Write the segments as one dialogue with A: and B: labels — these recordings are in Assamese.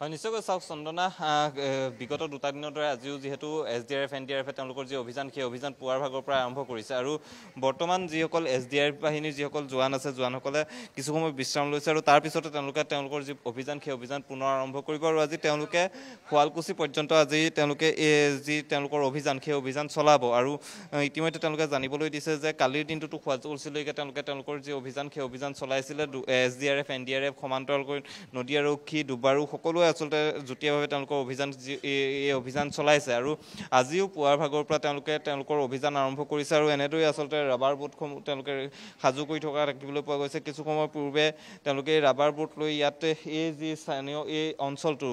A: হয় নিশ্চয়কৈ চাওক চন্দনা বিগত দুটা দিনৰ দৰে আজিও যিহেতু S D R F N D R এফে তেওঁলোকৰ যি অভিযান সেই অভিযান পুৱাৰ ভাগৰ পৰা আৰম্ভ কৰিছে আৰু বৰ্তমান যিসকল এছ ডি আৰ এফ বাহিনীৰ যিসকল জোৱান আছে জোৱানসকলে কিছু সময় বিশ্ৰাম লৈছে আৰু তাৰপিছতে তেওঁলোকে তেওঁলোকৰ যি অভিযান সেই অভিযান পুনৰ আৰম্ভ কৰিব আৰু আজি তেওঁলোকে শুৱালকুছি পৰ্যন্ত আজি তেওঁলোকে এই যি তেওঁলোকৰ অভিযান সেই অভিযান চলাব আৰু ইতিমধ্যে তেওঁলোকে জানিবলৈ দিছে যে কালিৰ দিনটোতো শুৱালকুছিলৈকে তেওঁলোকে তেওঁলোকৰ যি অভিযান সেই অভিযান চলাইছিলে S D R F N D R F সমান্তৰালকৈ নদী আৰক্ষী ডুবাৰু সকলোৱে আচলতে যুটীয়াভাৱে তেওঁলোকৰ অভিযান এই অভিযান চলাইছে আৰু আজিও পুৱাৰ ভাগৰ পৰা তেওঁলোকে তেওঁলোকৰ অভিযান আৰম্ভ কৰিছে আৰু এনেদৰে আচলতে ৰাবাৰ বোটসমূহ তেওঁলোকে সাজু কৰি থকা দেখিবলৈ পোৱা গৈছে কিছু সময় পূৰ্বে তেওঁলোকে এই ৰাবাৰ বোট লৈ ইয়াতে এই যি স্থানীয় এই অঞ্চলটো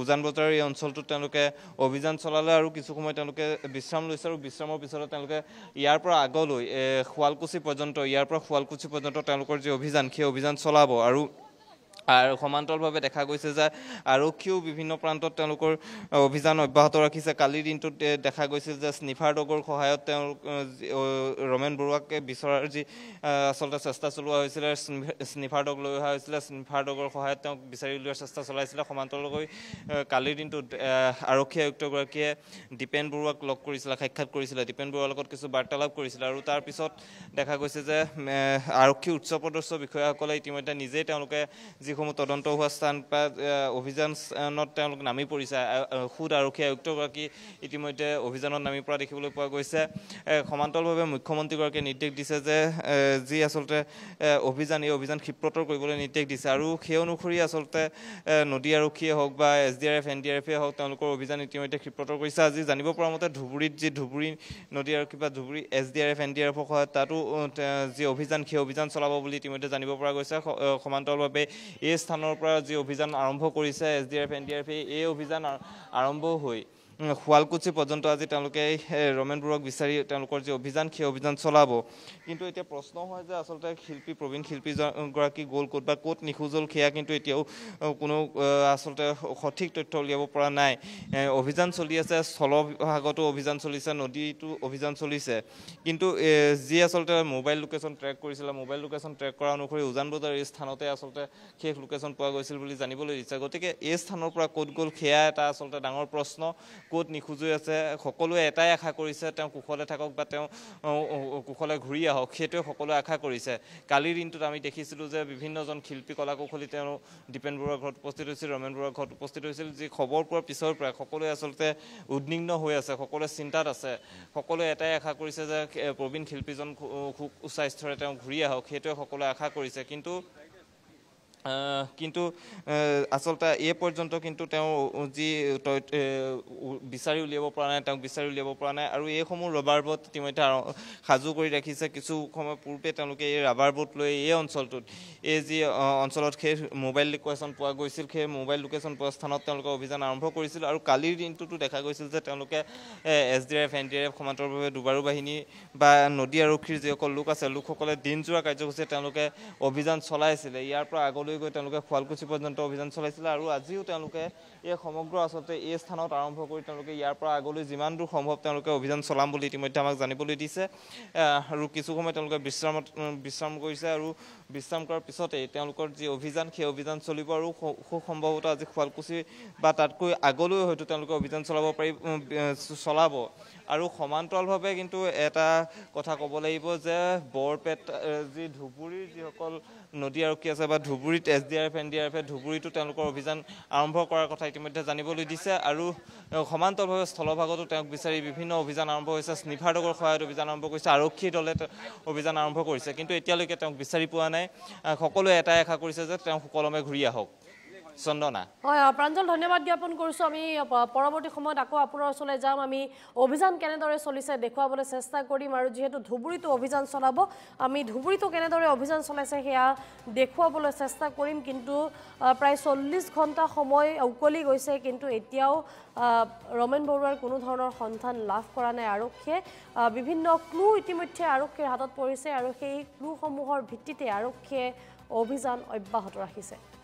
A: উজান বজাৰৰ এই অঞ্চলটোত তেওঁলোকে অভিযান চলালে আৰু কিছু সময় তেওঁলোকে বিশ্ৰাম লৈছে আৰু বিশ্ৰামৰ পিছতে তেওঁলোকে ইয়াৰ পৰা আগলৈ শুৱালকুছি পৰ্যন্ত ইয়াৰ পৰা শুৱালকুছি পৰ্যন্ত তেওঁলোকৰ যি অভিযান সেই অভিযান চলাব আৰু আৰু সমান্তৰালভাৱে দেখা গৈছে যে আৰক্ষীয়েও বিভিন্ন প্ৰান্তত তেওঁলোকৰ অভিযান অব্যাহত ৰাখিছে কালিৰ দিনটোত দেখা গৈছে যে স্নিফাৰ ডগৰ সহায়ত তেওঁলোক ৰমেন বৰুৱাকে বিচৰাৰ যি আচলতে চেষ্টা চলোৱা হৈছিলে স্নিফাৰ ডগ লৈ অহা হৈছিলে স্নিফাৰ ডগৰ সহায়ত তেওঁক বিচাৰি উলিওৱাৰ চেষ্টা চলাইছিলে সমান্তৰালকৈ কালিৰ দিনটোত আৰক্ষী আয়ুক্তগৰাকীয়ে দীপেন বৰুৱাক লগ কৰিছিলে সাক্ষাৎ কৰিছিলে দীপেন বৰুৱাৰ লগত কিছু বাৰ্তালাপ কৰিছিলে আৰু তাৰপিছত দেখা গৈছে যে আৰক্ষী উচ্চ পদস্থ বিষয়াসকলে ইতিমধ্যে নিজেই তেওঁলোকে যি যিসমূহ তদন্ত হোৱা স্থান বা অভিযানত তেওঁলোক নামি পৰিছে সুদ আৰক্ষী আয়ুক্তগৰাকী ইতিমধ্যে অভিযানত নামি পৰা দেখিবলৈ পোৱা গৈছে সমান্তৰালভাৱে মুখ্যমন্ত্ৰীগৰাকীয়ে নিৰ্দেশ দিছে যে যি আচলতে অভিযান এই অভিযান ক্ষীপ্ৰতৰ কৰিবলৈ নিৰ্দেশ দিছে আৰু সেই অনুসৰি আচলতে নদী আৰক্ষীয়ে হওক বা S D R F N D R এফে হওক তেওঁলোকৰ অভিযান ইতিমধ্যে ক্ষীপ্ৰতৰ কৰিছে আজি জানিব পৰা মতে ধুবুৰীত যি ধুবুৰী নদী আৰক্ষী বা Dhubri S D R F N D R এফক হয় তাতো যি অভিযান সেই অভিযান চলাব বুলি ইতিমধ্যে জানিব পৰা গৈছে সমান্তৰভাৱে এই স্থানৰ পৰা যি অভিযান আৰম্ভ কৰিছে S D R F N D R P এই অভিযান আৰম্ভ হৈ শুৱালকুছি পৰ্যন্ত আজি তেওঁলোকে ৰমেন বৰুৱাক বিচাৰি তেওঁলোকৰ যি অভিযান সেই অভিযান চলাব কিন্তু এতিয়া প্ৰশ্ন হয় যে আচলতে শিল্পী প্ৰবীণ শিল্পীগৰাকী গ'ল ক'ত বা ক'ত নিখোজ হ'ল সেয়া কিন্তু এতিয়াও কোনো আচলতে সঠিক তথ্য উলিয়াব পৰা নাই অভিযান চলি আছে স্থল বিভাগতো অভিযান চলিছে নদীটো অভিযান চলিছে কিন্তু যি আচলতে মোবাইল লোকেশ্যন ট্ৰেক কৰিছিলে মোবাইল লোকেশ্যন ট্ৰেক কৰা অনুসৰি উজান বজাৰ এই স্থানতে আচলতে শেষ লোকেশ্যন পোৱা গৈছিল বুলি জানিবলৈ দিছে গতিকে এই স্থানৰ পৰা ক'ত গ'ল সেয়া এটা আচলতে ডাঙৰ প্ৰশ্ন ক'ত নিখোজৈ আছে সকলোৱে এটাই আশা কৰিছে তেওঁ কুশলে থাকক বা তেওঁ কুশলে ঘূৰি আহক সেইটোৱে সকলোৱে আশা কৰিছে কালিৰ দিনটোত আমি দেখিছিলোঁ যে বিভিন্নজন শিল্পী কলা কৌশলী তেওঁ দীপেন বৰুৱাৰ ঘৰত উপস্থিত হৈছিল ৰমেন বৰুৱাৰ ঘৰত উপস্থিত হৈছিল যি খবৰ পোৱাৰ পিছৰ পৰাই সকলোৱে আচলতে উদ্বিগ্ন হৈ আছে সকলোৱে চিন্তাত আছে সকলোৱে এটাই আশা কৰিছে যে প্ৰবীণ শিল্পীজন সুস্বাস্থ্যৰে তেওঁ ঘূৰি আহক সেইটোৱে সকলোৱে আশা কৰিছে কিন্তু কিন্তু আচলতে এই পৰ্যন্ত কিন্তু তেওঁ যি বিচাৰি উলিয়াব পৰা নাই তেওঁক বিচাৰি উলিয়াব পৰা নাই আৰু এইসমূহ ৰবাৰ বোট ইতিমধ্যে সাজু কৰি ৰাখিছে কিছু সময় পূৰ্বে তেওঁলোকে এই ৰাবাৰ বোট লৈ এই অঞ্চলটোত এই যি অঞ্চলত সেই মোবাইল লোকেশ্যন পোৱা গৈছিল সেই মোবাইল লোকেশ্যন পোৱা স্থানত তেওঁলোকে অভিযান আৰম্ভ কৰিছিল আৰু কালিৰ দিনটোতো দেখা গৈছিল যে তেওঁলোকে S D R F N D R F সমান্তৰভাৱে দুবাৰু বাহিনী বা নদী আৰক্ষীৰ যিসকল লোক আছে লোকসকলে দিনযোৰা কাৰ্যসূচীত তেওঁলোকে অভিযান চলাইছিলে ইয়াৰ পৰা আগলৈ গৈ গৈ তেওঁলোকে শুৱালকুছি পৰ্যন্ত অভিযান চলাইছিলে আৰু আজিও তেওঁলোকে এই সমগ্ৰ আচলতে এই স্থানত আৰম্ভ কৰি তেওঁলোকে ইয়াৰ পৰা আগলৈ যিমান দূৰ সম্ভৱ তেওঁলোকে অভিযান চলাম বুলি ইতিমধ্যে আমাক জানিবলৈ দিছে আৰু কিছু সময় তেওঁলোকে বিশ্ৰামত বিশ্ৰাম কৰিছে আৰু বিশ্ৰাম কৰাৰ পিছতেই তেওঁলোকৰ যি অভিযান সেই অভিযান চলিব আৰু খুব সম্ভৱতঃ আজি শুৱালকুছি বা তাতকৈ আগলৈ হয়তো তেওঁলোকে অভিযান চলাব পাৰি চলাব আৰু সমান্তৰালভাৱে কিন্তু এটা কথা ক'ব লাগিব যে বৰপেটাৰ যি ধুবুৰীৰ যিসকল নদী আৰক্ষী আছে বা ধুবুৰীত S D R F N D R এফে ধুবুৰীতো তেওঁলোকৰ অভিযান আৰম্ভ কৰাৰ কথা ইতিমধ্যে জানিবলৈ দিছে আৰু সমান্তৰভাৱে স্থলভাগতো তেওঁক বিচাৰি বিভিন্ন অভিযান আৰম্ভ হৈছে স্নিফাৰ দগৰ সহায়ত অভিযান আৰম্ভ কৰিছে আৰক্ষী দলে অভিযান আৰম্ভ কৰিছে কিন্তু এতিয়ালৈকে তেওঁক বিচাৰি পোৱা নাই সকলোৱে এটাই আশা কৰিছে যে তেওঁ সুকলমে ঘূৰি আহক চন্দনা
B: হয় প্ৰাঞ্জল ধন্যবাদ জ্ঞাপন কৰিছোঁ আমি পৰৱৰ্তী সময়ত আকৌ আপোনাৰ ওচৰলৈ যাম আমি অভিযান কেনেদৰে চলিছে দেখুৱাবলৈ চেষ্টা কৰিম আৰু যিহেতু ধুবুৰীটো অভিযান চলাব আমি ধুবুৰীটো কেনেদৰে অভিযান চলাইছে সেয়া দেখুৱাবলৈ চেষ্টা কৰিম কিন্তু প্ৰায় চল্লিছ ঘণ্টা সময় উকলি গৈছে কিন্তু এতিয়াও ৰমেন বৰুৱাৰ কোনো ধৰণৰ সন্ধান লাভ কৰা নাই আৰক্ষীয়ে বিভিন্ন ক্লু ইতিমধ্যে আৰক্ষীৰ হাতত পৰিছে আৰু সেই ক্লুসমূহৰ ভিত্তিতে আৰক্ষীয়ে অভিযান অব্যাহত ৰাখিছে